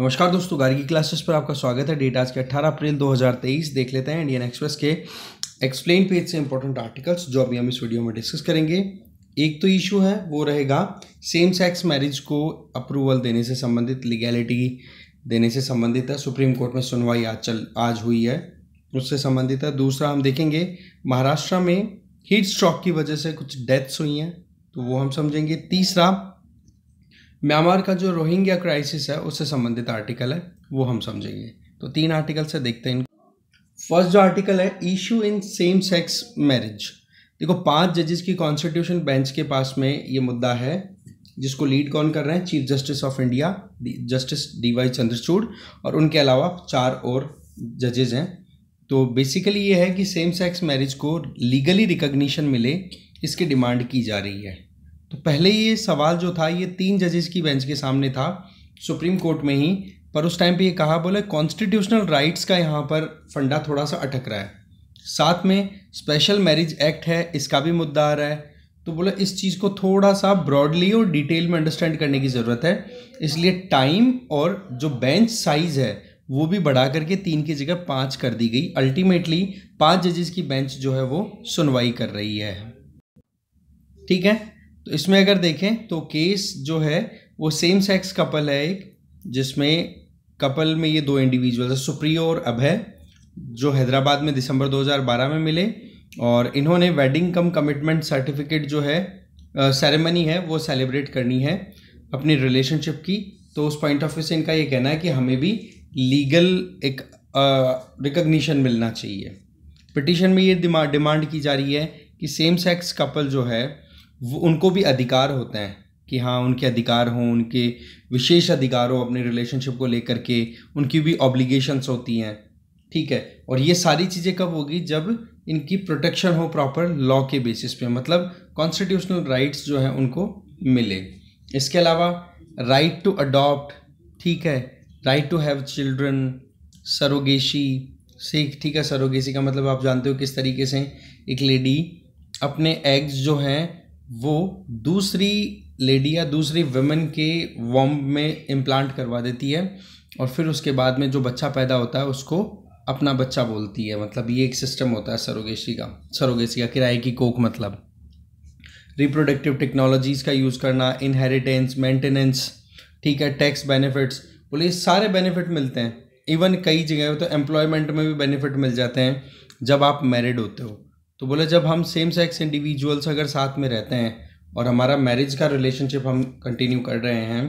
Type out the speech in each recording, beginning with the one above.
नमस्कार दोस्तों गार्गी क्लासेस पर आपका स्वागत है डेट आज के 18 अप्रैल 2023 देख लेते हैं इंडियन एक्सप्रेस के एक्सप्लेन पेज से इंपॉर्टेंट आर्टिकल्स जो अभी हम इस वीडियो में डिस्कस करेंगे एक तो इशू है वो रहेगा सेम सेक्स मैरिज को अप्रूवल देने से संबंधित लीगैलिटी देने से संबंधित है सुप्रीम कोर्ट में सुनवाई आज चल आज हुई है उससे संबंधित है दूसरा हम देखेंगे महाराष्ट्र में हीट स्ट्रॉक की वजह से कुछ डेथ्स हुई हैं तो वो हम समझेंगे तीसरा म्यांमार का जो रोहिंग्या क्राइसिस है उससे संबंधित आर्टिकल है वो हम समझेंगे तो तीन आर्टिकल से देखते हैं फर्स्ट जो आर्टिकल है issue in same sex marriage देखो पांच जजेस की कॉन्स्टिट्यूशन बेंच के पास में ये मुद्दा है जिसको लीड कौन कर रहे हैं chief justice of India justice D Y Chandrachud और उनके अलावा चार और जजेज हैं तो बेसिकली ये है कि सेम सेक्स मैरिज को लीगली रिकग्निशन मिले इसकी डिमांड की जा रही है तो पहले ये सवाल जो था ये तीन जजेस की बेंच के सामने था सुप्रीम कोर्ट में ही पर उस टाइम पे ये कहा बोले कॉन्स्टिट्यूशनल राइट्स का यहाँ पर फंडा थोड़ा सा अटक रहा है साथ में स्पेशल मैरिज एक्ट है इसका भी मुद्दा आ रहा है तो बोले इस चीज़ को थोड़ा सा ब्रॉडली और डिटेल में अंडरस्टैंड करने की ज़रूरत है इसलिए टाइम और जो बेंच साइज़ है वो भी बढ़ा करके तीन की जगह पाँच कर दी गई अल्टीमेटली पाँच जजेस की बेंच जो है वो सुनवाई कर रही है ठीक है तो इसमें अगर देखें तो केस जो है वो सेम सेक्स कपल है एक जिसमें कपल में ये दो इंडिविजुअल सुप्रियो और अभय जो हैदराबाद में दिसंबर 2012 में मिले और इन्होंने वेडिंग कम कमिटमेंट सर्टिफिकेट जो है सेरेमनी है वो सेलिब्रेट करनी है अपनी रिलेशनशिप की तो उस पॉइंट ऑफ व्यू से इनका ये कहना है कि हमें भी लीगल एक रिकग्निशन मिलना चाहिए पिटिशन में ये डिमांड की जा रही है कि सेम सेक्स कपल जो है उनको भी अधिकार होते हैं कि हाँ उनके अधिकार हों उनके विशेष अधिकार हो अपने रिलेशनशिप को लेकर के उनकी भी ऑब्लिगेशंस होती हैं ठीक है और ये सारी चीज़ें कब होगी जब इनकी प्रोटेक्शन हो प्रॉपर लॉ के बेसिस पे मतलब कॉन्स्टिट्यूशनल राइट्स जो है उनको मिले इसके अलावा राइट टू अडॉप्ट ठीक है right to have children surrogacy से ठीक है सरोगेसी का मतलब आप जानते हो किस तरीके से एक लेडी अपने एग्स जो हैं वो दूसरी लेडी या दूसरी वमेन के वॉम्ब में इम्प्लांट करवा देती है और फिर उसके बाद में जो बच्चा पैदा होता है उसको अपना बच्चा बोलती है मतलब ये एक सिस्टम होता है सरोगेसी का सरोगेसी का किराए की कोक मतलब रिप्रोडक्टिव टेक्नोलॉजीज़ का यूज़ करना इनहेरिटेंस मेंटेनेंस ठीक है टैक्स बेनिफिट्स बोले ये सारे बेनिफिट मिलते हैं इवन कई जगह तो एम्प्लॉयमेंट में भी बेनिफिट मिल जाते हैं जब आप मैरिड होते हो तो बोले जब हम सेम सेक्स इंडिविजुअल्स अगर साथ में रहते हैं और हमारा मैरिज का रिलेशनशिप हम कंटिन्यू कर रहे हैं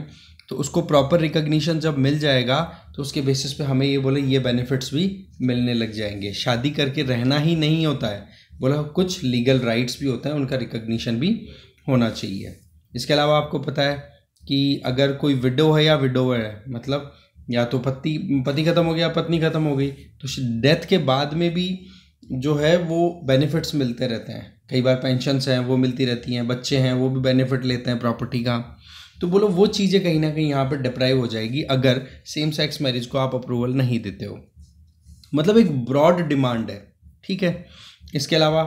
तो उसको प्रॉपर रिकग्निशन जब मिल जाएगा तो उसके बेसिस पे हमें ये बोले ये बेनिफिट्स भी मिलने लग जाएंगे शादी करके रहना ही नहीं होता है बोला कुछ लीगल राइट्स भी होते हैं उनका रिकग्निशन भी होना चाहिए इसके अलावा आपको पता है कि अगर कोई विडो है या विडोवर है मतलब या तो पति पति ख़त्म हो गया पत्नी ख़त्म हो गई तो डेथ के बाद में भी जो है वो बेनिफिट्स मिलते रहते हैं कई बार पेंशनस हैं वो मिलती रहती हैं बच्चे हैं वो भी बेनिफिट लेते हैं प्रॉपर्टी का तो बोलो वो चीज़ें कहीं ना कहीं यहाँ पर डिप्राइव हो जाएगी अगर सेम सेक्स मैरिज को आप अप्रूवल नहीं देते हो मतलब एक ब्रॉड डिमांड है ठीक है इसके अलावा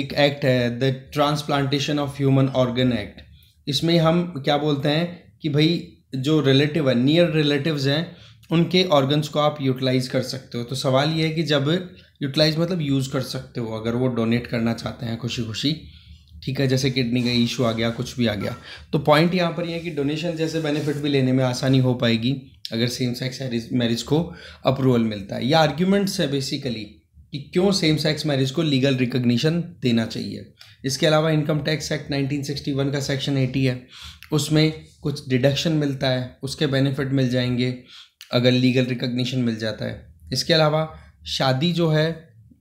एक एक्ट है the transplantation of human organ act इसमें हम क्या बोलते हैं कि भाई जो रिलेटिव है नियर रिलेटिव्स हैं उनके ऑर्गन्स को आप यूटिलाइज कर सकते हो तो सवाल ये है कि जब यूटिलाइज मतलब यूज़ कर सकते हो अगर वो डोनेट करना चाहते हैं खुशी खुशी ठीक है जैसे किडनी का इशू आ गया कुछ भी आ गया तो पॉइंट यहाँ पर यह है कि डोनेशन जैसे बेनिफिट भी लेने में आसानी हो पाएगी अगर सेम सेक्स मैरिज को अप्रूवल मिलता है या आर्ग्यूमेंट्स है बेसिकली कि क्यों सेम सेक्स मैरिज को लीगल रिकग्निशन देना चाहिए इसके अलावा इनकम टैक्स एक्ट 1961 का सेक्शन 80 है उसमें कुछ डिडक्शन मिलता है उसके बेनिफिट मिल जाएंगे अगर लीगल रिकग्निशन मिल जाता है इसके अलावा शादी जो है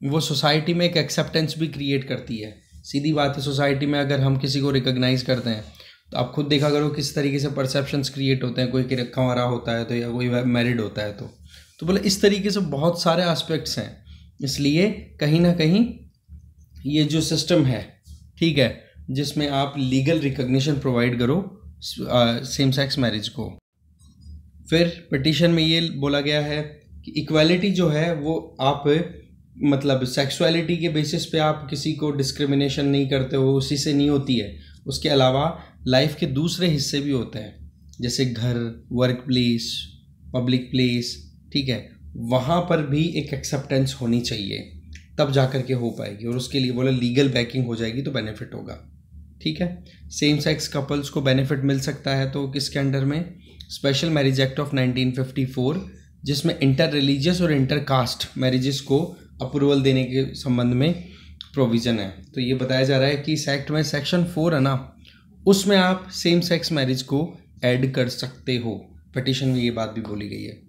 वो सोसाइटी में एक एक्सेप्टेंस भी क्रिएट करती है सीधी बात है सोसाइटी में अगर हम किसी को रिकॉग्नाइज करते हैं तो आप खुद देखा करो किस तरीके से परसेप्शंस क्रिएट होते हैं कोई कि खंवारा होता है तो या कोई मैरिड होता है तो तो बोले इस तरीके से बहुत सारे एस्पेक्ट्स हैं इसलिए कहीं ना कहीं ये जो सिस्टम है ठीक है जिसमें आप लीगल रिकग्निशन प्रोवाइड करो सेम सेक्स मैरिज को फिर पटिशन में ये बोला गया है इक्वालिटी जो है वो आप मतलब सेक्सुअलिटी के बेसिस पे आप किसी को डिस्क्रिमिनेशन नहीं करते हो उसी से नहीं होती है उसके अलावा लाइफ के दूसरे हिस्से भी होते हैं जैसे घर वर्क प्लेस पब्लिक प्लेस ठीक है वहाँ पर भी एक एक्सेप्टेंस होनी चाहिए तब जा कर के हो पाएगी और उसके लिए बोला लीगल बैकिंग हो जाएगी तो बेनिफिट होगा ठीक है सेम सेक्स कपल्स को बेनिफिट मिल सकता है तो किसके अंडर में स्पेशल मैरिज एक्ट ऑफ 1954 जिसमें इंटर रिलीजियस और इंटर कास्ट मैरिजेस को अप्रूवल देने के संबंध में प्रोविज़न है तो ये बताया जा रहा है कि इस एक्ट में सेक्शन फोर है ना उसमें आप सेम सेक्स मैरिज को ऐड कर सकते हो पटिशन में ये बात भी बोली गई है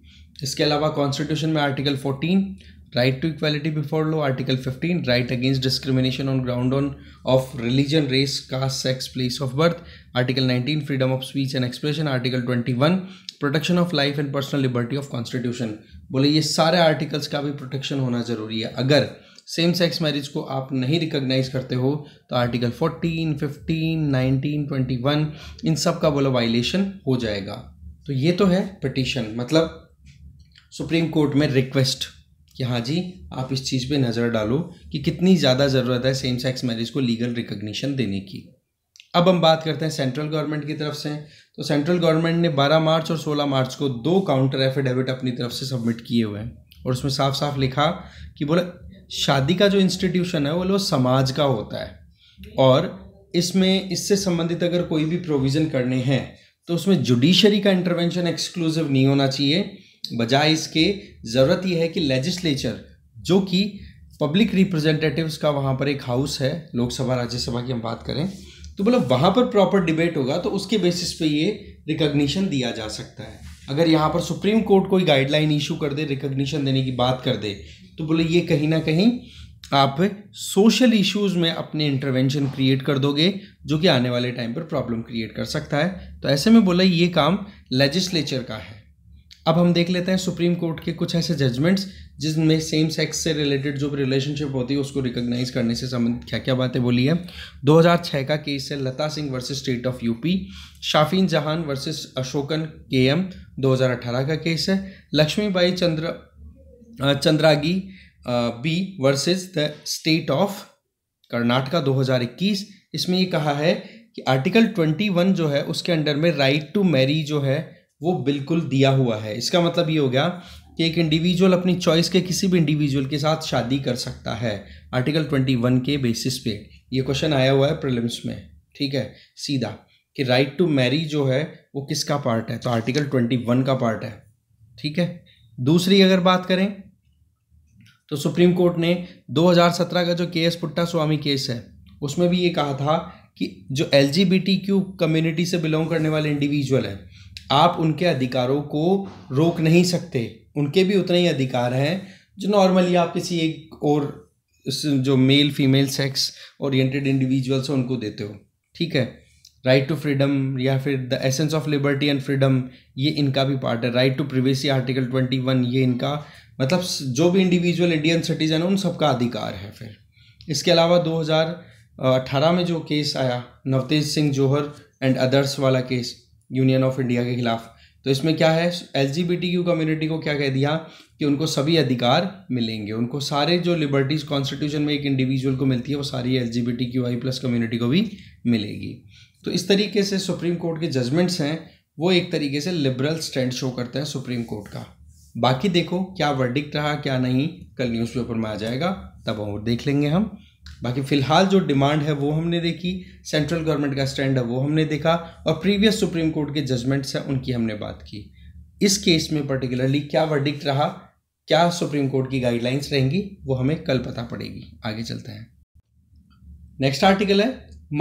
इसके अलावा कॉन्स्टिट्यूशन में article fourteen right to equality before law article fifteen right against discrimination on ground on of religion race caste sex place of birth article nineteen freedom of speech and expression article twenty one protection of life and personal liberty of constitution बोले ये सारे articles का भी protection होना जरूरी है अगर same sex marriage को आप नहीं रिकोगनाइज करते हो तो article fourteen fifteen nineteen twenty one इन सब का बोला वायलेशन हो जाएगा तो ये तो है पिटीशन मतलब सुप्रीम कोर्ट में रिक्वेस्ट कि हाँ जी आप इस चीज़ पे नज़र डालो कि कितनी ज़्यादा ज़रूरत है सेम सेक्स मैरिज को लीगल रिकग्निशन देने की अब हम बात करते हैं सेंट्रल गवर्नमेंट की तरफ से तो सेंट्रल गवर्नमेंट ने 12 मार्च और 16 मार्च को दो काउंटर एफिडेविट अपनी तरफ से सबमिट किए हुए हैं और उसमें साफ साफ लिखा कि बोला शादी का जो इंस्टीट्यूशन है वो लो समाज का होता है और इसमें इससे संबंधित अगर कोई भी प्रोविज़न करने हैं तो उसमें जुडिशरी का इंटरवेंशन एक्सक्लूसिव नहीं होना चाहिए बजाय इसके ज़रूरत यह है कि लेजिस्लेचर जो कि पब्लिक रिप्रेजेंटेटिव्स का वहाँ पर एक हाउस है लोकसभा राज्यसभा की हम बात करें तो मतलब वहाँ पर प्रॉपर डिबेट होगा तो उसके बेसिस पे ये रिकग्निशन दिया जा सकता है अगर यहाँ पर सुप्रीम कोर्ट कोई गाइडलाइन इशू कर दे रिकग्निशन देने की बात कर दे तो बोले ये कहीं ना कहीं आप सोशल इश्यूज में अपने इंटरवेंशन क्रिएट कर दोगे जो कि आने वाले टाइम पर प्रॉब्लम क्रिएट कर सकता है तो ऐसे में बोला ये काम लेजिस्लेचर का है अब हम देख लेते हैं सुप्रीम कोर्ट के कुछ ऐसे जजमेंट्स जिसमें सेम सेक्स से रिलेटेड जो भी रिलेशनशिप होती है उसको रिकॉग्नाइज करने से संबंधित क्या क्या बातें बोली है 2006 का केस है Lata Singh versus state of UP Shafin Jahan versus Asokan K M दो का केस है Laxmibai Chandra Chandragi B versus the state of Karnataka 2021 इसमें ये कहा है कि आर्टिकल 21 जो है उसके अंडर में राइट टू मैरी जो है वो बिल्कुल दिया हुआ है इसका मतलब ये हो गया कि एक इंडिविजुअल अपनी चॉइस के किसी भी इंडिविजुअल के साथ शादी कर सकता है आर्टिकल ट्वेंटी वन के बेसिस पे ये क्वेश्चन आया हुआ है प्रिलिम्स में ठीक है सीधा कि राइट टू मैरी जो है वो किसका पार्ट है तो आर्टिकल ट्वेंटी वन का पार्ट है ठीक है दूसरी अगर बात करें तो सुप्रीम कोर्ट ने 2017 का जो के एस पुट्टा स्वामी केस है उसमें भी ये कहा था कि जो एल कम्युनिटी से बिलोंग करने वाले इंडिविजुअल हैं आप उनके अधिकारों को रोक नहीं सकते उनके भी उतने ही अधिकार हैं जो नॉर्मली आप किसी एक और जो male female sex oriented individuals हैं उनको देते हो ठीक है राइट टू फ्रीडम या फिर the essence of liberty and freedom ये इनका भी पार्ट है right to privacy article twenty one ये इनका मतलब जो भी इंडिविजुअल इंडियन सिटीजन है उन सबका अधिकार है फिर इसके अलावा दो हज़ार अठारह में जो केस आया नवतेज सिंह जौहर एंड अदर्स वाला केस यूनियन ऑफ इंडिया के खिलाफ तो इसमें क्या है एल कम्युनिटी को क्या कह दिया कि उनको सभी अधिकार मिलेंगे उनको सारे जो लिबर्टीज़ कॉन्स्टिट्यूशन में एक इंडिविजुअल को मिलती है वो सारी एल प्लस कम्युनिटी को भी मिलेगी तो इस तरीके से सुप्रीम कोर्ट के जजमेंट्स हैं वो एक तरीके से लिबरल स्टैंड शो करते हैं सुप्रीम कोर्ट का बाकी देखो क्या वर्डिक्ट रहा क्या नहीं कल न्यूज़पेपर में आ जाएगा तब और देख लेंगे हम बाकी फ़िलहाल जो डिमांड है वो हमने देखी सेंट्रल गवर्नमेंट का स्टैंड है वो हमने देखा और प्रीवियस सुप्रीम कोर्ट के जजमेंट्स हैं उनकी हमने बात की इस केस में पर्टिकुलरली क्या वर्डिक्ट रहा क्या सुप्रीम कोर्ट की गाइडलाइंस रहेंगी वो हमें कल पता पड़ेगी आगे चलते हैं नेक्स्ट आर्टिकल है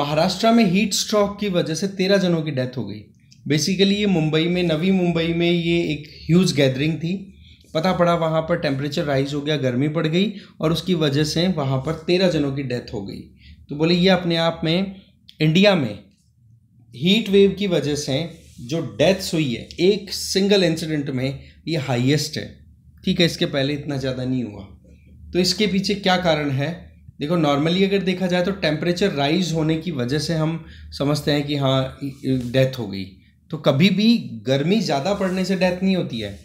महाराष्ट्र में हीट स्ट्रोक की वजह से तेरह जनों की डेथ हो गई बेसिकली ये मुंबई में नवी मुंबई में ये एक ह्यूज गैदरिंग थी पता पड़ा वहाँ पर टेम्परेचर राइज हो गया गर्मी पड़ गई और उसकी वजह से वहाँ पर तेरह जनों की डेथ हो गई तो बोले ये अपने आप में इंडिया में हीट वेव की वजह से जो डेथ्स हुई है एक सिंगल इंसिडेंट में ये हाईएस्ट है ठीक है इसके पहले इतना ज़्यादा नहीं हुआ तो इसके पीछे क्या कारण है देखो नॉर्मली अगर देखा जाए तो टेम्परेचर राइज होने की वजह से हम समझते हैं कि हाँ डेथ हो गई तो कभी भी गर्मी ज़्यादा पड़ने से डेथ नहीं होती है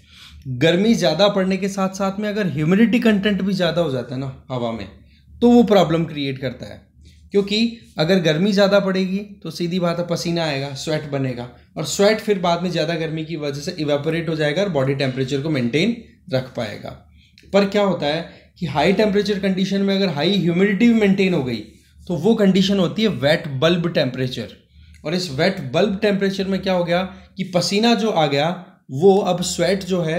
गर्मी ज़्यादा पड़ने के साथ साथ में अगर ह्यूमिडिटी कंटेंट भी ज़्यादा हो जाता है ना हवा में तो वो प्रॉब्लम क्रिएट करता है क्योंकि अगर गर्मी ज़्यादा पड़ेगी तो सीधी बात है पसीना आएगा स्वेट बनेगा और स्वेट फिर बाद में ज़्यादा गर्मी की वजह से इवेपोरेट हो जाएगा और बॉडी टेम्परेचर को मेंटेन रख पाएगा पर क्या होता है कि हाई टेम्परेचर कंडीशन में अगर हाई ह्यूमिडिटी भी मेंटेन हो गई तो वो कंडीशन होती है वेट बल्ब टेम्परेचर और इस वेट बल्ब टेम्परेचर में क्या हो गया कि पसीना जो आ गया वो अब स्वेट जो है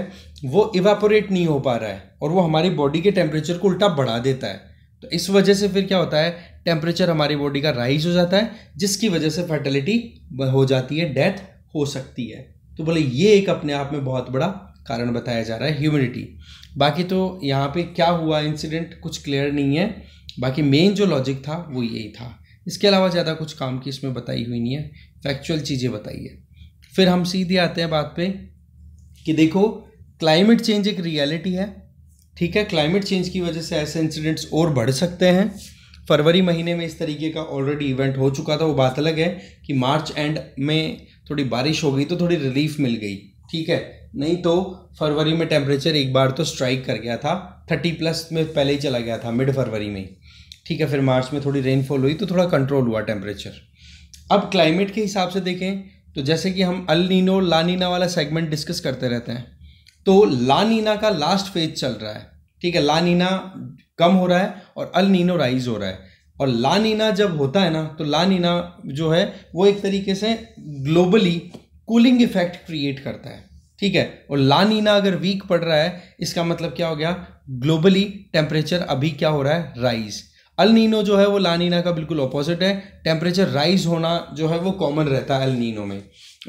वो इवापोरेट नहीं हो पा रहा है और वो हमारी बॉडी के टेम्परेचर को उल्टा बढ़ा देता है तो इस वजह से फिर क्या होता है टेम्परेचर हमारी बॉडी का राइज हो जाता है जिसकी वजह से फर्टिलिटी हो जाती है डेथ हो सकती है तो बोले ये एक अपने आप में बहुत बड़ा कारण बताया जा रहा है ह्यूमिडिटी बाकी तो यहाँ पे क्या हुआ इंसिडेंट कुछ क्लियर नहीं है बाकी मेन जो लॉजिक था वो यही था इसके अलावा ज़्यादा कुछ काम की इसमें बताई हुई नहीं है फैक्चुअल चीज़ें बताई है फिर हम सीधे आते हैं बात पे कि देखो क्लाइमेट चेंज एक रियलिटी है ठीक है क्लाइमेट चेंज की वजह से ऐसे इंसिडेंट्स और बढ़ सकते हैं फरवरी महीने में इस तरीके का ऑलरेडी इवेंट हो चुका था वो बात अलग है कि मार्च एंड में थोड़ी बारिश हो गई तो थोड़ी रिलीफ मिल गई ठीक है नहीं तो फरवरी में टेम्परेचर एक बार तो स्ट्राइक कर गया था थर्टी प्लस में पहले ही चला गया था मिड फरवरी में ठीक है फिर मार्च में थोड़ी रेनफॉल हुई तो थोड़ा कंट्रोल हुआ टेम्परेचर अब क्लाइमेट के हिसाब से देखें तो जैसे कि हम अल नीनो लानीना वाला सेगमेंट डिस्कस करते रहते हैं तो लानीना का लास्ट फेज चल रहा है ठीक है लानीना कम हो रहा है और अल नीनो राइज हो रहा है और लानीना जब होता है ना तो लानीना जो है वो एक तरीके से ग्लोबली कूलिंग इफेक्ट क्रिएट करता है ठीक है और लानीना अगर वीक पड़ रहा है इसका मतलब क्या हो गया ग्लोबली टेम्परेचर अभी क्या हो रहा है राइज़ अलनीनो जो है वो लानीना का बिल्कुल अपोजिट है टेम्परेचर राइज होना जो है वो कॉमन रहता है अलनीनो में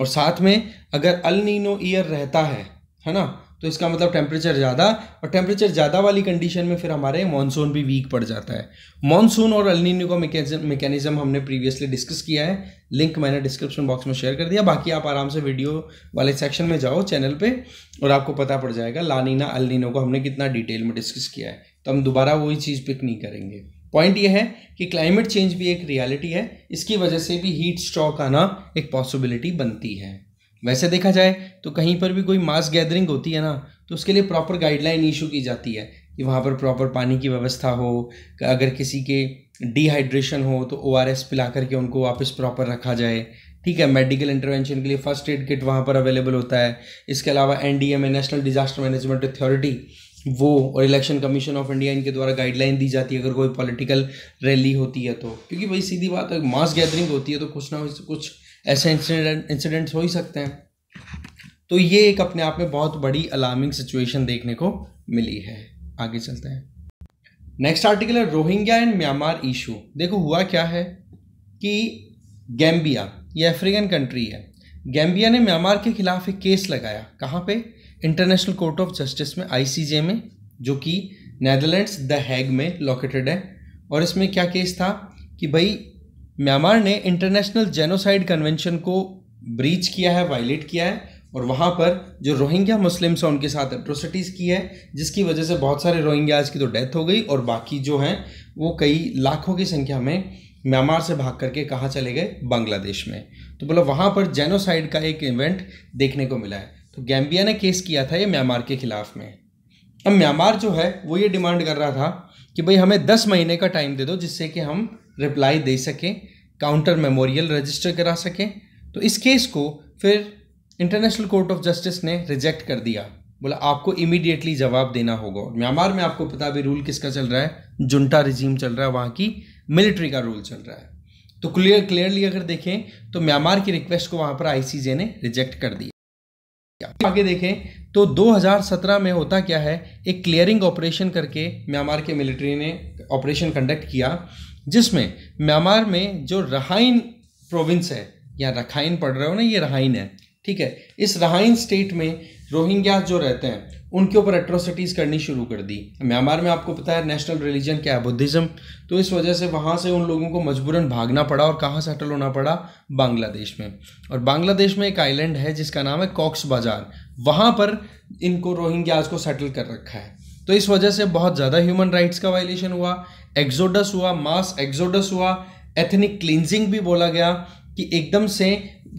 और साथ में अगर अलनीनो ईयर रहता है है ना तो इसका मतलब टेम्परेचर ज़्यादा और टेम्परेचर ज़्यादा वाली कंडीशन में फिर हमारे मानसून भी वीक पड़ जाता है मानसून और अलनीनो का मैकेनिज्म हमने प्रीवियसली डिस्कस किया है लिंक मैंने डिस्क्रिप्शन बॉक्स में शेयर कर दिया बाकी आप आराम से वीडियो वाले सेक्शन में जाओ चैनल पर और आपको पता पड़ जाएगा लानीना अलनीनो को हमने कितना डिटेल में डिस्कस किया है तो हम दोबारा वही चीज़ पिक नहीं करेंगे पॉइंट ये है कि क्लाइमेट चेंज भी एक रियलिटी है इसकी वजह से भी हीट स्ट्रोक आना एक पॉसिबिलिटी बनती है वैसे देखा जाए तो कहीं पर भी कोई मास गैदरिंग होती है ना तो उसके लिए प्रॉपर गाइडलाइन इशू की जाती है कि वहाँ पर प्रॉपर पानी की व्यवस्था हो अगर किसी के डिहाइड्रेशन हो तो ओ पिला करके उनको वापस प्रॉपर रखा जाए ठीक है मेडिकल इंटरवेंशन के लिए फर्स्ट एड किट वहाँ पर अवेलेबल होता है इसके अलावा an national disaster management authority वो और इलेक्शन कमीशन ऑफ इंडिया इनके द्वारा गाइडलाइन दी जाती है अगर कोई पॉलिटिकल रैली होती है तो क्योंकि भाई सीधी बात है मास गैदरिंग होती है तो कुछ ना कुछ ऐसे इंसिडेंट इंसिडेंट्स हो ही सकते हैं तो ये एक अपने आप में बहुत बड़ी अलार्मिंग सिचुएशन देखने को मिली है आगे चलते हैं नेक्स्ट आर्टिकल है रोहिंग्या एंड म्यांमार इशू देखो हुआ क्या है कि गैम्बिया ये अफ्रीकन कंट्री है गैम्बिया ने म्यांमार के खिलाफ एक केस लगाया कहाँ पे इंटरनेशनल कोर्ट ऑफ जस्टिस में आईसीजे में जो कि नैदरलैंड्स द हैग में लोकेटेड है और इसमें क्या केस था कि भाई म्यांमार ने इंटरनेशनल जेनोसाइड कन्वेंशन को ब्रीच किया है वायलेट किया है और वहाँ पर जो रोहिंग्या मुस्लिम्स हैं उनके साथ एट्रोसिटीज़ की है जिसकी वजह से बहुत सारे रोहिंग्याज की तो डेथ हो गई और बाकी जो हैं वो कई लाखों की संख्या में म्यांमार से भाग करके कहाँ चले गए बांग्लादेश में तो बोला वहाँ पर जेनोसाइड का एक इवेंट देखने को मिला है गैम्बिया ने केस किया था ये म्यांमार के ख़िलाफ़ में अब म्यांमार जो है वो ये डिमांड कर रहा था कि भाई हमें दस महीने का टाइम दे दो जिससे कि हम रिप्लाई दे सकें काउंटर मेमोरियल रजिस्टर करा सकें तो इस केस को फिर इंटरनेशनल कोर्ट ऑफ जस्टिस ने रिजेक्ट कर दिया बोला आपको इमीडिएटली जवाब देना होगा म्यांमार में आपको पता भी रूल किसका चल रहा है जुंटा रिजीम चल रहा है वहाँ की मिलिट्री का रूल चल रहा है तो क्लियर क्लियरली अगर देखें तो म्यांमार की रिक्वेस्ट को वहाँ पर आईसीजे ने रिजेक्ट कर दिया आगे देखें तो 2017 में होता क्या है एक क्लियरिंग ऑपरेशन करके म्यांमार के मिलिट्री ने ऑपरेशन कंडक्ट किया जिसमें म्यांमार में जो रहाइन प्रोविंस है या रखाइन पढ़ रहे हो ना ये रहाइन है ठीक है इस रहाइन स्टेट में रोहिंग्या जो रहते हैं उनके ऊपर एट्रोसिटीज़ करनी शुरू कर दी म्यांमार में आपको पता है नेशनल रिलीजन क्या है बुद्धिज़्म तो इस वजह से वहाँ से उन लोगों को मजबूरन भागना पड़ा और कहाँ सेटल होना पड़ा बांग्लादेश में और बांग्लादेश में एक आइलैंड है जिसका नाम है कॉक्स बाजार वहाँ पर इनको रोहिंग्याज को सेटल कर रखा है तो इस वजह से बहुत ज़्यादा ह्यूमन राइट्स का वायलेशन हुआ एक्जोडस हुआ मास एक्जोडस हुआ एथनिक क्लिनजिंग भी बोला गया कि एकदम से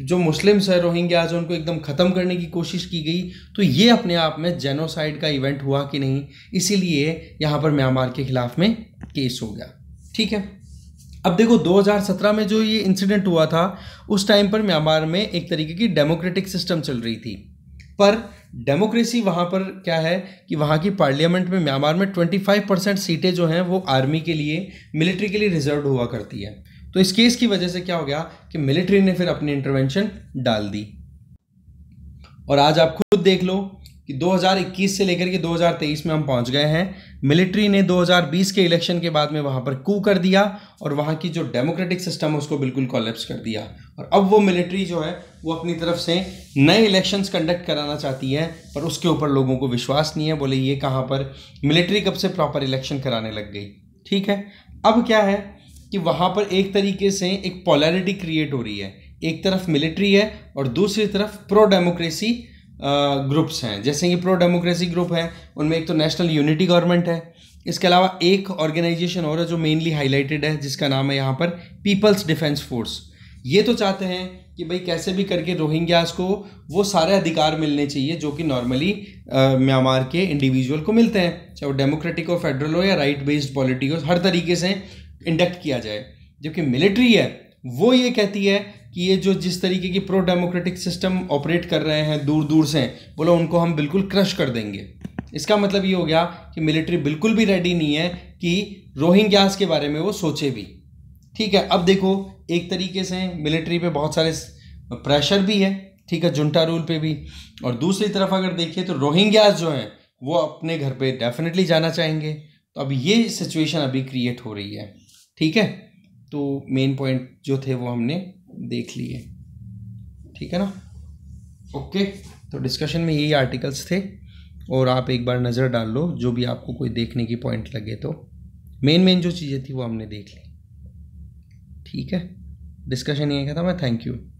जो मुस्लिम्स हैं रोहिंग्याज उनको एकदम ख़त्म करने की कोशिश की गई तो ये अपने आप में जेनोसाइड का इवेंट हुआ कि नहीं इसीलिए यहाँ पर म्यांमार के ख़िलाफ़ में केस हो गया ठीक है अब देखो 2017 में जो ये इंसिडेंट हुआ था उस टाइम पर म्यांमार में एक तरीके की डेमोक्रेटिक सिस्टम चल रही थी पर डेमोक्रेसी वहाँ पर क्या है कि वहाँ की पार्लियामेंट में म्यांमार में 25 परसेंट सीटें जो हैं वो आर्मी के लिए मिलिट्री के लिए रिजर्व हुआ करती है तो इस केस की वजह से क्या हो गया कि मिलिट्री ने फिर अपनी इंटरवेंशन डाल दी और आज आप खुद देख लो कि 2021 से लेकर के 2023 में हम पहुंच गए हैं मिलिट्री ने 2020 के इलेक्शन के बाद में वहां पर कू कर दिया और वहां की जो डेमोक्रेटिक सिस्टम है उसको बिल्कुल कोलेप्स कर दिया और अब वो मिलिट्री जो है वो अपनी तरफ से नए इलेक्शंस कंडक्ट कराना चाहती है पर उसके ऊपर लोगों को विश्वास नहीं है बोले ये कहाँ पर मिलिट्री कब से प्रॉपर इलेक्शन कराने लग गई ठीक है अब क्या है कि वहाँ पर एक तरीके से एक पोलैरिटी क्रिएट हो रही है एक तरफ मिलिट्री है और दूसरी तरफ प्रो डेमोक्रेसी ग्रुप्स हैं जैसे कि प्रो डेमोक्रेसी ग्रुप हैं उनमें एक तो नेशनल यूनिटी गवर्नमेंट है इसके अलावा एक ऑर्गेनाइजेशन और है जो मेनली हाईलाइटेड है जिसका नाम है यहाँ पर पीपल्स डिफेंस फोर्स ये तो चाहते हैं कि भाई कैसे भी करके रोहिंग्यास को वो सारे अधिकार मिलने चाहिए जो कि नॉर्मली म्यांमार के इंडिविजुअल को मिलते हैं चाहे वो डेमोक्रेटिक हो फेडरल हो या राइट बेस्ड पॉलिटिक हो हर तरीके से इंडक्ट किया जाए जबकि मिलिट्री है वो ये कहती है कि ये जो जिस तरीके की प्रो डेमोक्रेटिक सिस्टम ऑपरेट कर रहे हैं दूर दूर से बोलो उनको हम बिल्कुल क्रश कर देंगे इसका मतलब ये हो गया कि मिलिट्री बिल्कुल भी रेडी नहीं है कि रोहिंग्यास के बारे में वो सोचे भी ठीक है अब देखो एक तरीके से मिलिट्री पे बहुत सारे प्रेशर भी है ठीक है जुंटा रूल पे भी और दूसरी तरफ अगर देखिए तो रोहिंग्यास जो हैं वो अपने घर पे डेफिनेटली जाना चाहेंगे तो अब ये सिचुएशन अभी क्रिएट हो रही है ठीक है तो मेन पॉइंट जो थे वो हमने देख लिए ठीक है ना ओके तो डिस्कशन में यही आर्टिकल्स थे और आप एक बार नज़र डाल लो जो भी आपको कोई देखने की पॉइंट लगे तो मेन मेन जो चीज़ें थी वो हमने देख ली ठीक है डिस्कशन यही था मैं थैंक यू